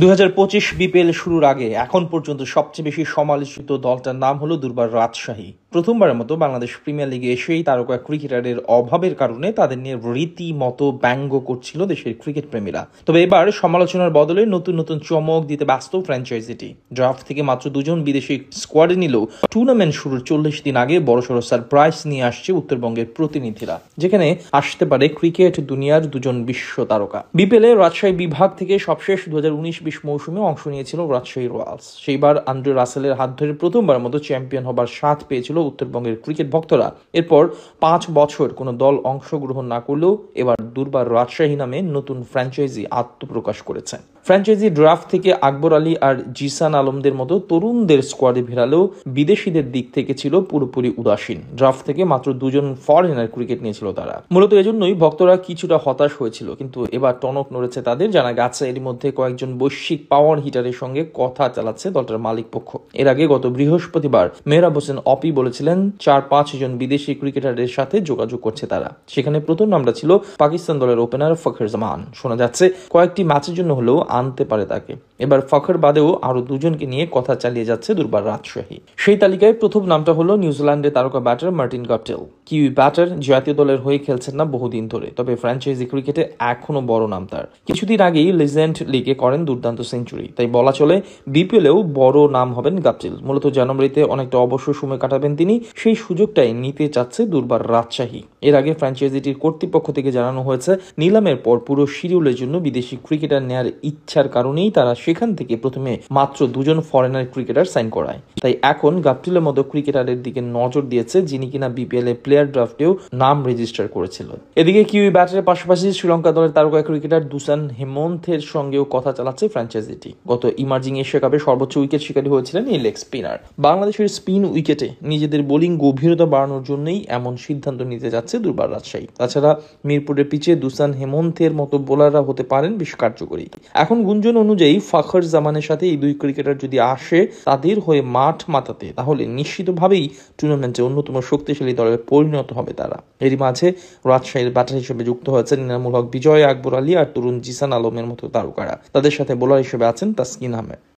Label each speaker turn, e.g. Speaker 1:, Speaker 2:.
Speaker 1: দু বিপিএল শুরুর আগে এখন পর্যন্ত সবচেয়ে বেশি সমালোচিত দলটার নাম হলো দুর্বার রাজশাহী প্রথমবারের মতো বাংলাদেশ প্রিমিয়ার লিগে এসেই তারকা ক্রিকেটারের অভাবের কারণে তাদের নিয়ে রীতিমতো ব্যঙ্গ করছিল দেশের ক্রিকেট প্রেমীরা তবে এবার সমালোচনার বদলে নতুন নতুন চমক দিতে ব্যস্ত ফ্র্যাঞ্চাইজিটি ড্রাফট থেকে মাত্র দুজন বিদেশি স্কোয়াড নিল টুর্নামেন্ট শুরুর চল্লিশ দিন আগে বড়সড় সারপ্রাইজ নিয়ে আসছে উত্তরবঙ্গের প্রতিনিধিরা যেখানে আসতে পারে ক্রিকেট দুনিয়ার দুজন বিশ্ব তারকা এ রাজশাহী বিভাগ থেকে সবশেষ দু হাজার উনিশ বিশ মৌসুমে অংশ নিয়েছিল রাজশাহী রয়্যালস সেইবার আন্দ্রে রাসেলের হাত ধরে প্রথমবার মতো চ্যাম্পিয়ন হবার স্বাদ পেয়েছিল উত্তরবঙ্গের ক্রিকেট ভক্তরা এরপর পাঁচ বছর কোনো দল অংশগ্রহণ না করলেও এবার দুর্বার রাজশাহী নামে নতুন ফ্র্যাঞ্চাইজি আত্মপ্রকাশ করেছে ফ্র্যাঞ্চাইজি ড্রাফট থেকে আকবর আলী আর জিসান আলমদের মতো তরুণদের স্কোয়াডে ভেড়ালেও বিদেশিদের দিক থেকে ছিল পুরোপুরি উদাসীন ড্রাফট থেকে মাত্র দুজন ফরেনার ক্রিকেট নিয়েছিল তারা মূলত এজন্যই ভক্তরা কিছুটা হতাশ হয়েছিল কিন্তু এবার টনক নড়েছে তাদের জানা গেছে এর মধ্যে কয়েকজন বৈশ্বিক পাওয়ার হিটারের সঙ্গে কথা চালাচ্ছে দলটার মালিক পক্ষ এর আগে গত বৃহস্পতিবার মেহরাব হোসেন অপি বলেছিলেন চার পাঁচ জন বিদেশি ক্রিকেটারের সাথে যোগাযোগ করছে তারা সেখানে প্রথম নামটা ছিল পাকিস্তান দলের ওপেনার ফখর জামান শোনা যাচ্ছে কয়েকটি ম্যাচের জন্য হলেও আনতে পারে তাকে এবার ফখর বাদেও আরও দুজনকে নিয়ে কথা চালিয়ে যাচ্ছে দুর্বার রাজশাহী সেই তালিকায় প্রথম নামটা হলো নিউজিল্যান্ডের তারকা batter Martin Guptill Kiwi batter জাতীয় দলের হয়ে খেলছেন না বহুদিন ধরে তবে ফ্র্যাঞ্চাইজি ক্রিকেটে এখনও বড় নাম তার কিছুদিন আগেই লিজেন্ড লিগে করেন দুর্দান্ত সেঞ্চুরি তাই বলা চলে বিপিএলেও বড় নাম হবেন গাপটেল মূলত জানুয়ারিতে অনেকটা অবসর সময় কাটাবেন তিনি সেই সুযোগটাই নিতে চাচ্ছে দুর্বার রাজশাহী এর আগে ফ্র্যাঞ্চাইজিটির কর্তৃপক্ষ থেকে জানানো হয়েছে নিলামের পর পুরো শিডিউলের জন্য বিদেশি ক্রিকেটার নেয়ার ইচ্ছার কারণেই তারা সেখান থেকে প্রথমে মাত্র দুজন ফরেনার ক্রিকেটার সাইন করায় তাই এখন গাপটিলের মতো ক্রিকেটারের দিকে নজর দিয়েছে যিনি কিনা বিপিএল এ প্লেয়ার ড্রাফটেও নাম রেজিস্টার করেছিল এদিকে কিউই ব্যাটারের পাশাপাশি শ্রীলঙ্কা দলের তারকা ক্রিকেটার দুসান হেমন্থের সঙ্গেও কথা চালাচ্ছে ফ্র্যাঞ্চাইজিটি গত ইমার্জিং এশিয়া কাপে সর্বোচ্চ উইকেট শিকারী হয়েছিলেন এই লেগ স্পিনার বাংলাদেশের স্পিন উইকেটে নিজেদের বোলিং গভীরতা বাড়ানোর জন্যই এমন সিদ্ধান্ত নিতে যাচ্ছে দুর্বার রাজশাহী তাছাড়া মিরপুরের পিচে দুসান হেমন্থের মতো বোলাররা হতে পারেন বেশ কার্যকরী এখন গুঞ্জন অনুযায়ী ফাখর জামানের সাথে এই দুই ক্রিকেটার যদি আসে তাদের হয়ে মাঠ মাতাতে তাহলে নিশ্চিতভাবেই টুর্নামেন্টে অন্যতম শক্তিশালী দলে পরিণত হবে তারা এরই মাঝে রাজশাহীর ব্যাটার হিসেবে যুক্ত হয়েছেন ইনামুল হক বিজয় আকবর আলী আর তরুণ জিসান আলমের মতো তারকারা তাদের সাথে বোলার হিসেবে আছেন তাসকিন আহমেদ